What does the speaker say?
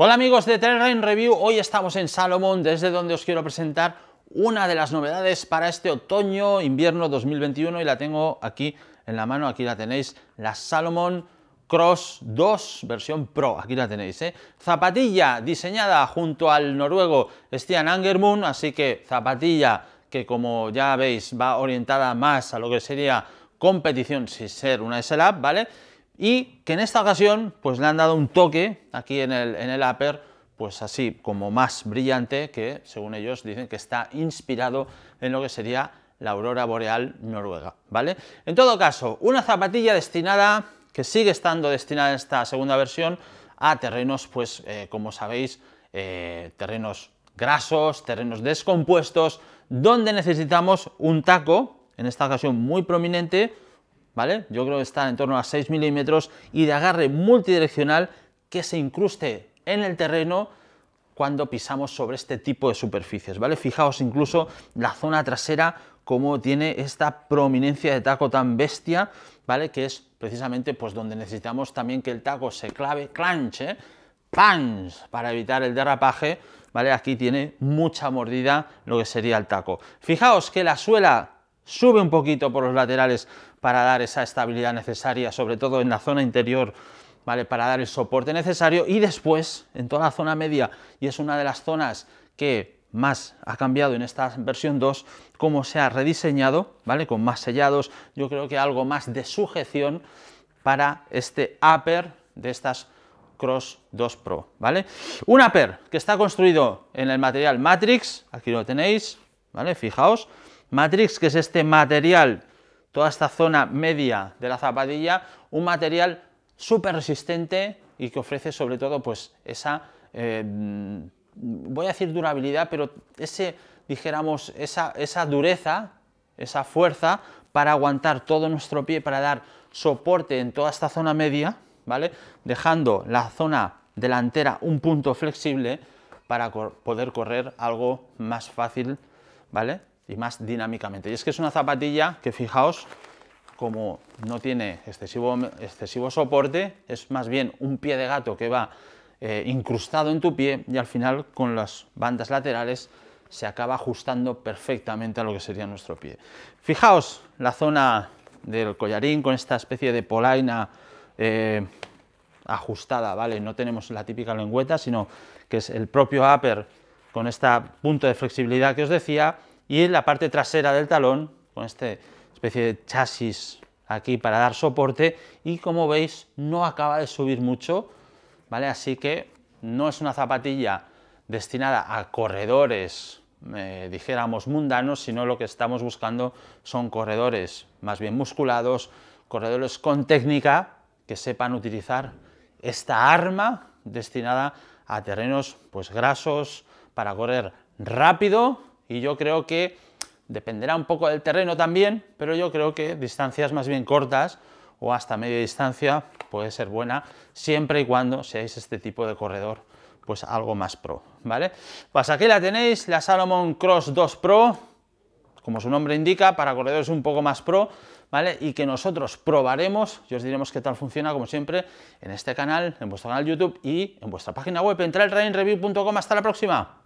Hola amigos de Terrain Review, hoy estamos en Salomon desde donde os quiero presentar una de las novedades para este otoño-invierno 2021 y la tengo aquí en la mano, aquí la tenéis, la Salomon Cross 2 versión Pro, aquí la tenéis, ¿eh? Zapatilla diseñada junto al noruego Stian Angermund, así que zapatilla que como ya veis va orientada más a lo que sería competición sin ser una SLAP, ¿vale? y que en esta ocasión pues le han dado un toque aquí en el, en upper pues así como más brillante que según ellos dicen que está inspirado en lo que sería la aurora boreal noruega, ¿vale? En todo caso, una zapatilla destinada, que sigue estando destinada en esta segunda versión, a terrenos, pues eh, como sabéis, eh, terrenos grasos, terrenos descompuestos, donde necesitamos un taco, en esta ocasión muy prominente, yo creo que está en torno a 6 milímetros y de agarre multidireccional que se incruste en el terreno cuando pisamos sobre este tipo de superficies, Fijaos incluso la zona trasera como tiene esta prominencia de taco tan bestia, ¿vale? Que es precisamente pues, donde necesitamos también que el taco se clave, clanche, para evitar el derrapaje, Aquí tiene mucha mordida lo que sería el taco. Fijaos que la suela sube un poquito por los laterales para dar esa estabilidad necesaria, sobre todo en la zona interior, ¿vale? para dar el soporte necesario y después en toda la zona media, y es una de las zonas que más ha cambiado en esta versión 2, cómo se ha rediseñado, ¿vale? con más sellados, yo creo que algo más de sujeción para este upper de estas Cross 2 Pro, ¿vale? Un upper que está construido en el material Matrix, aquí lo tenéis, ¿vale? Fijaos, Matrix que es este material toda esta zona media de la zapatilla, un material súper resistente y que ofrece sobre todo pues esa, em, voy a decir durabilidad, pero ese, dijéramos, esa, esa dureza, esa fuerza para aguantar todo nuestro pie, para dar soporte en toda esta zona media, ¿vale? Dejando la zona delantera un punto flexible para poder correr algo más fácil, ¿vale? y más dinámicamente. Y es que es una zapatilla que fijaos, como no tiene excesivo, excesivo soporte, es más bien un pie de gato que va eh, incrustado en tu pie y al final con las bandas laterales se acaba ajustando perfectamente a lo que sería nuestro pie. Fijaos la zona del collarín con esta especie de polaina eh, ajustada, ¿vale? No tenemos la típica lengüeta, sino que es el propio upper con este punto de flexibilidad que os decía y en la parte trasera del talón, con esta especie de chasis aquí para dar soporte, y como veis no acaba de subir mucho, ¿vale? Así que no es una zapatilla destinada a corredores, eh, dijéramos, mundanos, sino lo que estamos buscando son corredores más bien musculados, corredores con técnica, que sepan utilizar esta arma destinada a terrenos pues grasos para correr rápido y yo creo que dependerá un poco del terreno también, pero yo creo que distancias más bien cortas o hasta media distancia puede ser buena siempre y cuando seáis este tipo de corredor pues algo más pro, ¿vale? Pues aquí la tenéis, la Salomon Cross 2 Pro, como su nombre indica, para corredores un poco más pro, ¿vale? Y que nosotros probaremos y os diremos qué tal funciona, como siempre, en este canal, en vuestro canal YouTube y en vuestra página web, en Hasta la próxima.